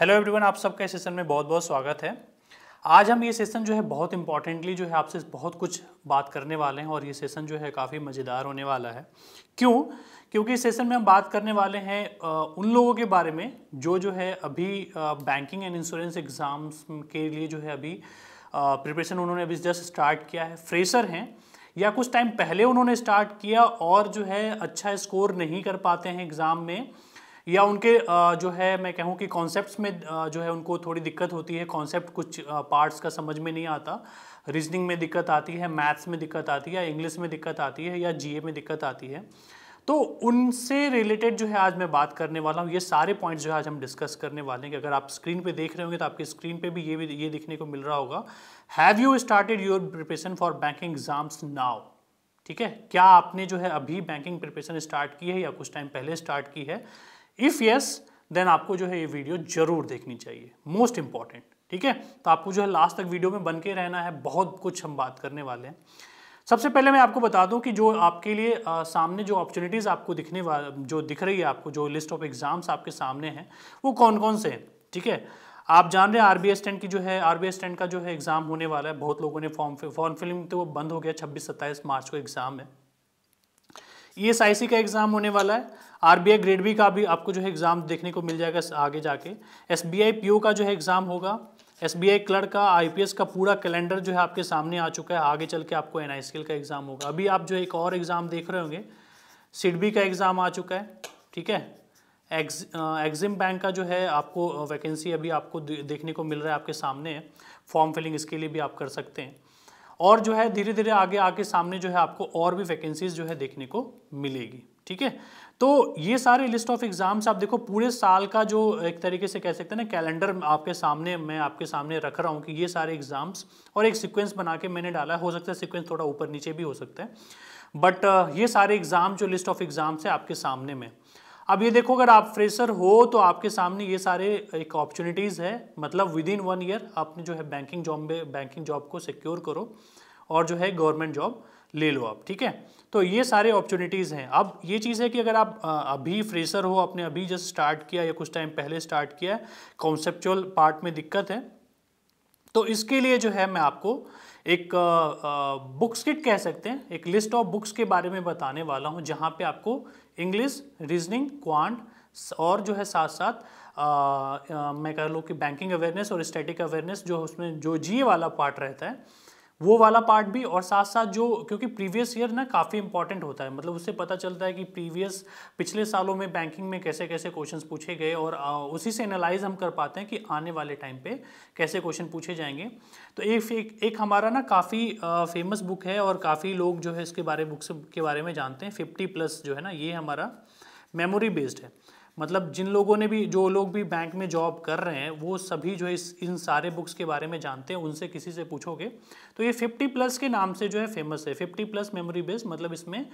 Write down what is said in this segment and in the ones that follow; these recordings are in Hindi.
हेलो एवरीवन आप सबका इस सेशन में बहुत बहुत स्वागत है आज हम ये सेशन जो है बहुत इंपॉर्टेंटली जो है आपसे बहुत कुछ बात करने वाले हैं और ये सेशन जो है काफ़ी मज़ेदार होने वाला है क्यों क्योंकि इस सेशन में हम बात करने वाले हैं उन लोगों के बारे में जो जो है अभी बैंकिंग एंड इंश्योरेंस एग्ज़ाम्स के लिए जो है अभी प्रिपरेशन उन्होंने अभी जस्ट स्टार्ट किया है फ्रेशर हैं या कुछ टाइम पहले उन्होंने स्टार्ट किया और जो है अच्छा स्कोर नहीं कर पाते हैं एग्ज़ाम में या उनके जो है मैं कहूँ कि कॉन्सेप्ट में जो है उनको थोड़ी दिक्कत होती है कॉन्सेप्ट कुछ पार्ट्स का समझ में नहीं आता रीजनिंग में दिक्कत आती है मैथ्स में दिक्कत आती है या इंग्लिश में दिक्कत आती है या जीए में दिक्कत आती है तो उनसे रिलेटेड जो है आज मैं बात करने वाला हूँ ये सारे पॉइंट्स जो है आज हम डिस्कस करने वाले हैं कि अगर आप स्क्रीन पे देख रहे होंगे तो आपकी स्क्रीन पे भी ये भी ये दिखने को मिल रहा होगा have you started your preparation for banking exams now ठीक है क्या आपने जो है अभी बैंकिंग प्रिपरेशन स्टार्ट की है या कुछ टाइम पहले स्टार्ट की है इफ़ यस देन आपको जो है ये वीडियो जरूर देखनी चाहिए मोस्ट इंपॉर्टेंट ठीक है तो आपको जो है लास्ट तक वीडियो में बन के रहना है बहुत कुछ हम बात करने वाले हैं सबसे पहले मैं आपको बता दूं कि जो आपके लिए आ, सामने जो अपॉर्चुनिटीज़ आपको दिखने वाला जो दिख रही है आपको जो लिस्ट ऑफ एग्ज़ाम्स आपके सामने हैं वो कौन कौन से हैं ठीक है आप जान रहे हैं आर बी स्टैंड की जो है आर बी स्टैंड का जो है एग्ज़ाम होने वाला है बहुत लोगों ने फॉर्म फॉर्म फिलिंग तो बंद हो गया छब्बीस सत्ताईस मार्च को एग्ज़ाम है ई एस आई सी का एग्ज़ाम होने वाला है R B I grade B का भी आपको जो है एग्ज़ाम देखने को मिल जाएगा आगे जाके S B I P O का जो है एग्ज़ाम होगा एस बी आई क्लर्क का आई पी एस का पूरा कैलेंडर जो है आपके सामने आ चुका है आगे चल के आपको एन आई सी एल का एग्ज़ाम होगा अभी आप जो एक और एग्ज़ाम देख रहे होंगे सिडबी का एग्ज़ाम आ चुका है ठीक है एग्ज एग्जिम बैंक का जो है आपको वैकेंसी अभी आपको देखने को मिल रहा है आपके सामने फॉर्म फिलिंग इसके लिए भी आप कर सकते हैं और जो है धीरे धीरे आगे आके सामने जो है आपको और भी वैकेंसीज जो है देखने को मिलेगी ठीक है तो ये सारे लिस्ट ऑफ एग्जाम्स आप देखो पूरे साल का जो एक तरीके से कह सकते हैं ना कैलेंडर आपके सामने मैं आपके सामने रख रहा हूँ कि ये सारे एग्जाम्स और एक सीक्वेंस बना के मैंने डाला हो सकता है सीक्वेंस थोड़ा ऊपर नीचे भी हो सकता है बट ये सारे एग्ज़ाम जो लिस्ट ऑफ एग्ज़ाम्स है आपके सामने में अब ये देखो अगर आप फ्रेशर हो तो आपके सामने ये सारे एक अपॉर्चुनिटीज़ है मतलब विद इन वन ईयर आपने जो है बैंकिंग जॉब में बैंकिंग जॉब को सिक्योर करो और जो है गवर्नमेंट जॉब ले लो आप ठीक है तो ये सारे अपॉर्चुनिटीज़ हैं अब ये चीज़ है कि अगर आप अभी फ्रेशर हो आपने अभी जस्ट स्टार्ट किया या कुछ टाइम पहले स्टार्ट किया कॉन्सेप्चुअल पार्ट में दिक्कत है तो इसके लिए जो है मैं आपको एक आ, आ, बुक्स किट कह सकते हैं एक लिस्ट ऑफ बुक्स के बारे में बताने वाला हूँ जहाँ पे आपको इंग्लिश रीजनिंग क्वांट और जो है साथ साथ आ, आ, मैं कह लूँ कि बैंकिंग अवेयरनेस और स्टैटिक अवेयरनेस जो उसमें जो जी वाला पार्ट रहता है वो वाला पार्ट भी और साथ साथ जो क्योंकि प्रीवियस ईयर ना काफ़ी इंपॉर्टेंट होता है मतलब उससे पता चलता है कि प्रीवियस पिछले सालों में बैंकिंग में कैसे कैसे क्वेश्चन पूछे गए और उसी से एनालाइज हम कर पाते हैं कि आने वाले टाइम पे कैसे क्वेश्चन पूछे जाएंगे तो एक एक, एक हमारा ना काफ़ी फेमस बुक है और काफ़ी लोग जो है इसके बारे बुक्स के बारे में जानते हैं फिफ्टी प्लस जो है ना ये हमारा मेमोरी बेस्ड है मतलब जिन लोगों ने भी जो लोग भी बैंक में जॉब कर रहे हैं वो सभी जो इस इन सारे बुक्स के बारे में जानते हैं उनसे किसी से पूछोगे तो ये 50 प्लस के नाम से जो है फेमस है 50 प्लस मेमोरी बेस मतलब इसमें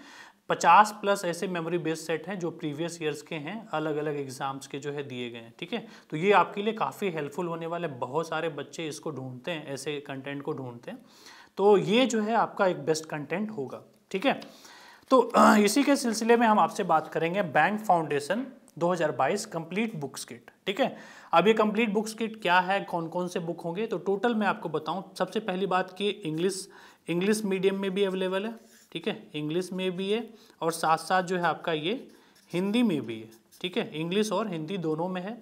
50 प्लस ऐसे मेमोरी बेस सेट हैं जो प्रीवियस ईयर्स के हैं अलग अलग एग्जाम्स के जो है दिए गए हैं ठीक है तो ये आपके लिए काफ़ी हेल्पफुल होने वाले बहुत सारे बच्चे इसको ढूंढते हैं ऐसे कंटेंट को ढूंढते हैं तो ये जो है आपका एक बेस्ट कंटेंट होगा ठीक है तो इसी के सिलसिले में हम आपसे बात करेंगे bank foundation 2022 complete books kit ठीक है अब ये कंप्लीट बुक्स किट क्या है कौन कौन से बुक होंगे तो टोटल मैं आपको बताऊं सबसे पहली बात कि इंग्लिश इंग्लिश मीडियम में भी अवेलेबल है ठीक है इंग्लिश में भी है और साथ साथ जो है आपका ये हिंदी में भी है ठीक है इंग्लिश और हिंदी दोनों में है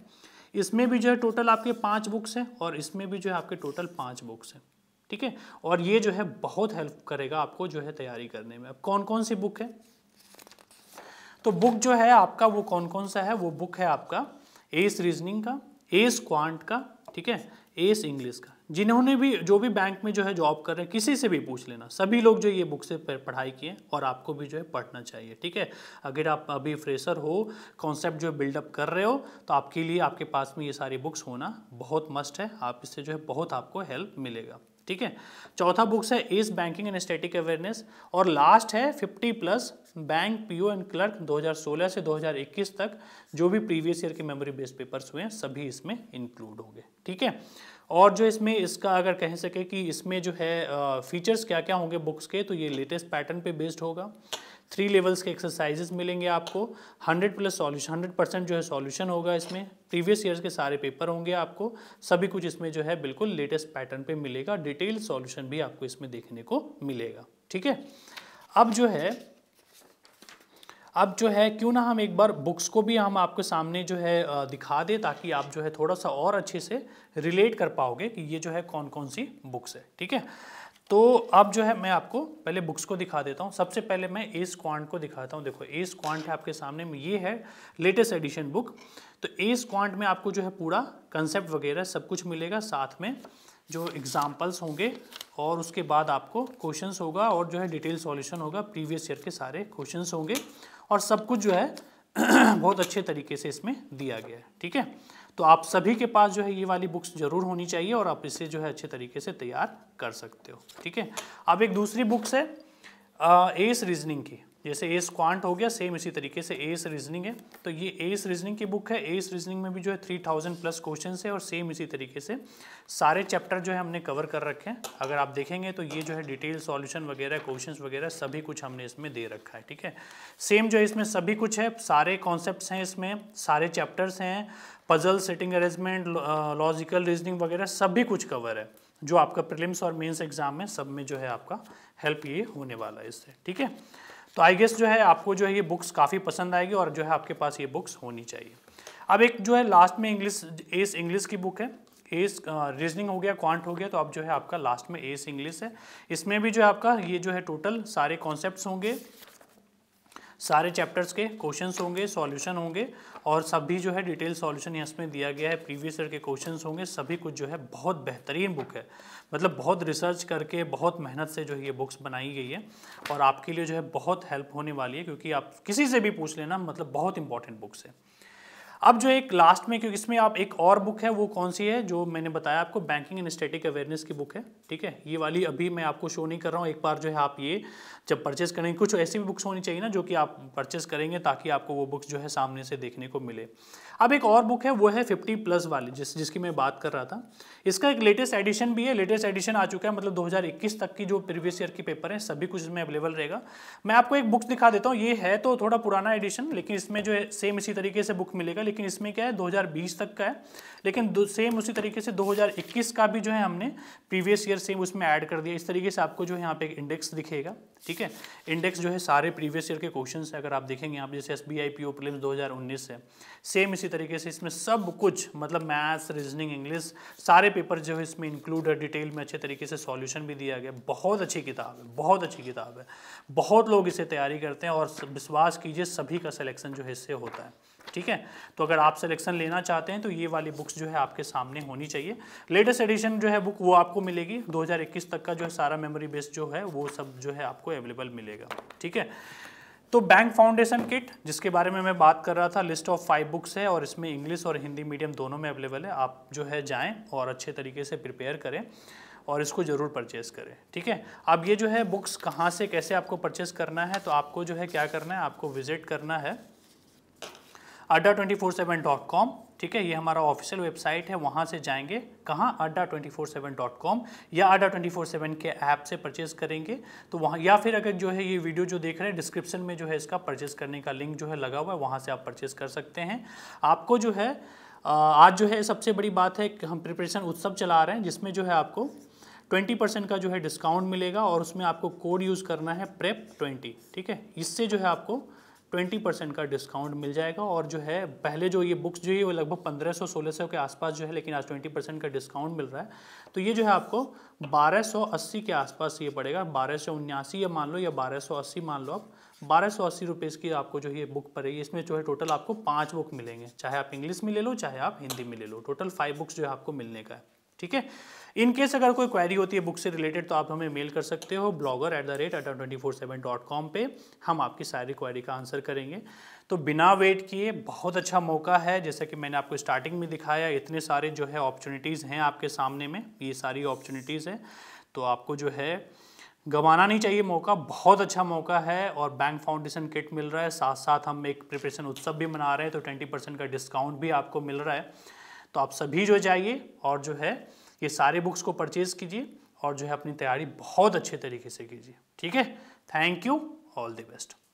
इसमें भी जो है टोटल आपके पाँच बुक्स हैं और इसमें भी जो है आपके टोटल पाँच बुक्स हैं ठीक है और ये जो है बहुत हेल्प करेगा आपको जो है तैयारी करने में अब कौन कौन सी बुक है तो बुक जो है आपका वो कौन कौन सा है वो बुक है आपका एस रीजनिंग का एस क्वांट का ठीक है एस इंग्लिश का जिन्होंने भी जो भी बैंक में जो है जॉब कर रहे हैं किसी से भी पूछ लेना सभी लोग जो ये बुक से पढ़ाई किए और आपको भी जो है पढ़ना चाहिए ठीक है अगर आप अभी फ्रेशर हो कॉन्सेप्ट जो है बिल्डअप कर रहे हो तो आपके लिए आपके पास में ये सारी बुक्स होना बहुत मस्ट है आप इससे जो है बहुत आपको हेल्प मिलेगा ठीक है चौथा बुक्स है S banking and static awareness और लास्ट है fifty plus bank PO and clerk 2016 से 2021 तक जो भी प्रीवियस ईयर के मेमोरी बेस पेपर्स हुए हैं सभी इसमें इंक्लूड होंगे ठीक है और जो इसमें इसका अगर कह सके कि इसमें जो है फीचर्स क्या क्या होंगे बुक्स के तो ये लेटेस्ट पैटर्न पे बेस्ड होगा थ्री लेवल्स के एक्सरसाइजेस मिलेंगे आपको hundred plus solution hundred percent जो है सॉल्यूशन होगा इसमें प्रीवियस ईयर्स के सारे पेपर होंगे आपको सभी कुछ इसमें जो है बिल्कुल लेटेस्ट पैटर्न पे मिलेगा डिटेल सॉल्यूशन भी आपको इसमें देखने को मिलेगा ठीक है अब जो है अब जो है क्यों ना हम एक बार बुक्स को भी हम आपके सामने जो है दिखा दें ताकि आप जो है थोड़ा सा और अच्छे से रिलेट कर पाओगे कि ये जो है कौन कौन सी बुक्स है ठीक है तो अब जो है मैं आपको पहले बुक्स को दिखा देता हूँ सबसे पहले मैं एस क्वांट को दिखाता हूँ देखो एस क्वांट है आपके सामने में ये है लेटेस्ट एडिशन बुक तो एस क्वांट में आपको जो है पूरा कंसेप्ट वगैरह सब कुछ मिलेगा साथ में जो एग्जाम्पल्स होंगे और उसके बाद आपको क्वेश्चंस होगा और जो है डिटेल सॉल्यूशन होगा प्रीवियस ईयर के सारे क्वेश्चंस होंगे और सब कुछ जो है बहुत अच्छे तरीके से इसमें दिया गया है ठीक है तो आप सभी के पास जो है ये वाली बुक्स जरूर होनी चाहिए और आप इसे जो है अच्छे तरीके से तैयार कर सकते हो ठीक है अब एक दूसरी बुक्स है एस रीजनिंग की जैसे एस क्वांट हो गया सेम इसी तरीके से एस रीजनिंग है तो ये एस रीजनिंग की बुक है एस रीजनिंग में भी जो है थ्री थाउजेंड प्लस क्वेश्चन है और सेम इसी तरीके से सारे चैप्टर जो है हमने कवर कर रखे हैं अगर आप देखेंगे तो ये जो है डिटेल सॉल्यूशन वगैरह क्वेश्चन वगैरह सभी कुछ हमने इसमें दे रखा है ठीक है सेम जो है इसमें सभी कुछ है सारे कॉन्सेप्ट हैं इसमें सारे चैप्टर्स हैं puzzle setting arrangement logical reasoning वगैरह सभी कुछ कवर है जो आपका प्रिलिम्स और मेन्स एग्जाम है सब में जो है आपका हेल्प ये होने वाला है इससे ठीक है तो आई गेस जो है आपको जो है ये बुक्स काफ़ी पसंद आएगी और जो है आपके पास ये बुक्स होनी चाहिए अब एक जो है लास्ट में इंग्लिश एस इंग्लिश की बुक है एस रीजनिंग हो गया क्वांट हो गया तो अब जो है आपका लास्ट में एस इंग्लिश है इसमें भी जो है आपका ये जो है टोटल सारे कॉन्सेप्ट होंगे सारे चैप्टर्स के क्वेश्चंस होंगे सॉल्यूशन होंगे और सभी जो है डिटेल सॉल्यूशन इसमें दिया गया है प्रीवियस ईयर के क्वेश्चंस होंगे सभी कुछ जो है बहुत बेहतरीन बुक है मतलब बहुत रिसर्च करके बहुत मेहनत से जो है ये बुक्स बनाई गई है और आपके लिए जो है बहुत हेल्प होने वाली है क्योंकि आप किसी से भी पूछ लेना मतलब बहुत इंपॉर्टेंट बुक्स है अब जो एक लास्ट में क्योंकि इसमें आप एक और बुक है वो कौन सी है जो मैंने बताया आपको बैंकिंग एंड स्टेटिक अवेयरनेस की बुक है ठीक है ये वाली अभी मैं आपको शो नहीं कर रहा हूँ एक बार जो है आप ये जब परचेस करेंगे कुछ ऐसी भी बुक्स होनी चाहिए ना जो कि आप परचेस करेंगे ताकि आपको वो बुक्स जो है सामने से देखने को मिले अब एक और बुक है वो है फिफ्टी प्लस वाली जिस जिसकी मैं बात कर रहा था इसका एक लेटेस्ट एडिशन भी है लेटेस्ट एडिशन आ चुका है मतलब दो तक की जो प्रीवियस ईयर की पेपर है सभी कुछ इसमें अवेलेबल रहेगा मैं आपको एक बुक्स दिखा देता हूँ ये है तो थोड़ा पुराना एडिशन लेकिन इसमें जो है सेम इसी तरीके से बुक मिलेगा लेकिन इसमें क्या है 2020 तक का है लेकिन सेम उसी तरीके से 2021 का भी जो है हमने प्रीवियस ईयर सेम उसमें ऐड कर दिया इस तरीके से आपको जो है यहाँ पे एक इंडेक्स दिखेगा ठीक है इंडेक्स जो है सारे प्रीवियस ईयर के क्वेश्चन है अगर आप देखेंगे यहाँ जैसे S B I P O prelims 2019 है सेम इसी तरीके से इसमें सब कुछ मतलब मैथ्स रीजनिंग इंग्लिश सारे पेपर जो है इसमें इंक्लूड है डिटेल में अच्छे तरीके से सॉल्यूशन भी दिया गया बहुत अच्छी किताब है बहुत अच्छी किताब है बहुत लोग इसे तैयारी करते हैं और विश्वास कीजिए सभी का सिलेक्शन जो है इससे होता है ठीक है तो अगर आप सिलेक्शन लेना चाहते हैं तो ये वाली बुक्स जो है आपके सामने होनी चाहिए लेटेस्ट एडिशन जो है बुक वो आपको मिलेगी 2021 तक का जो है सारा मेमोरी बेस जो है वो सब जो है आपको अवेलेबल मिलेगा ठीक है तो बैंक फाउंडेशन किट जिसके बारे में मैं बात कर रहा था लिस्ट ऑफ फाइव बुक्स है और इसमें इंग्लिश और हिंदी मीडियम दोनों में अवेलेबल है आप जो है जाएँ और अच्छे तरीके से प्रिपेयर करें और इसको ज़रूर परचेज़ करें ठीक है अब ये जो है बुक्स कहाँ से कैसे आपको परचेज़ करना है तो आपको जो है क्या करना है आपको विजिट करना है Adda twenty four seven dot com ठीक है ये हमारा ऑफिशियल वेबसाइट है वहाँ से जाएंगे कहाँ Adda twenty four seven dot com या अड्डा ट्वेंटी फोर सेवन के ऐप से परचेज करेंगे तो वहाँ या फिर अगर जो है ये वीडियो जो देख रहे हैं डिस्क्रिप्शन में जो है इसका परचेज करने का लिंक जो है लगा हुआ है वहाँ से आप परचेज कर सकते हैं आपको जो है आज जो है सबसे बड़ी बात है कि हम प्रिपरेशन उत्सव चला रहे हैं जिसमें जो है आपको ट्वेंटी परसेंट का जो है डिस्काउंट मिलेगा और उसमें आपको कोड यूज़ करना है प्रेप ट्वेंटी ठीक है इससे जो है आपको ट्वेंटी परसेंट का डिस्काउंट मिल जाएगा और जो है पहले जो ये बुक्स जो है वो लगभग पंद्रह सौ सोलह सौ के आसपास जो है लेकिन आज ट्वेंटी परसेंट का डिस्काउंट मिल रहा है तो ये जो है आपको बारह सौ अस्सी के आसपास ये पड़ेगा बारह सौ उन्यासी या मान लो या बारह सौ अस्सी मान लो आप बारह सौ अस्सी रुपीज़ की आपको जो है ये बुक पड़ेगी इसमें जो है टोटल आपको पाँच बुक मिलेंगे चाहे आप इंग्लिश में ले लो चाहे आप हिंदी में ले लो टोटल फाइव बुक्स जो है आपको मिलने का है ठीक है इन केस अगर कोई क्वेरी होती है बुक से रिलेटेड तो आप हमें मेल कर सकते हो blogger at the rate Adda twenty four seven dot com पर हम आपकी सारी क्वेरी का आंसर करेंगे तो बिना वेट किए बहुत अच्छा मौका है जैसा कि मैंने आपको स्टार्टिंग में दिखाया इतने सारे जो है ऑपरचुनिटीज़ हैं आपके सामने में ये सारी ऑपरचुनिटीज़ हैं तो आपको जो है गंवाना नहीं चाहिए मौका बहुत अच्छा मौका है और बैंक फाउंडेशन किट मिल रहा है साथ साथ हम एक प्रिपरेशन उत्सव भी मना रहे हैं तो ट्वेंटी परसेंट का डिस्काउंट भी आपको मिल रहा है तो आप सभी जो जाइए और जो है ये सारे बुक्स को परचेज कीजिए और जो है अपनी तैयारी बहुत अच्छे तरीके से कीजिए ठीक है thank you all the best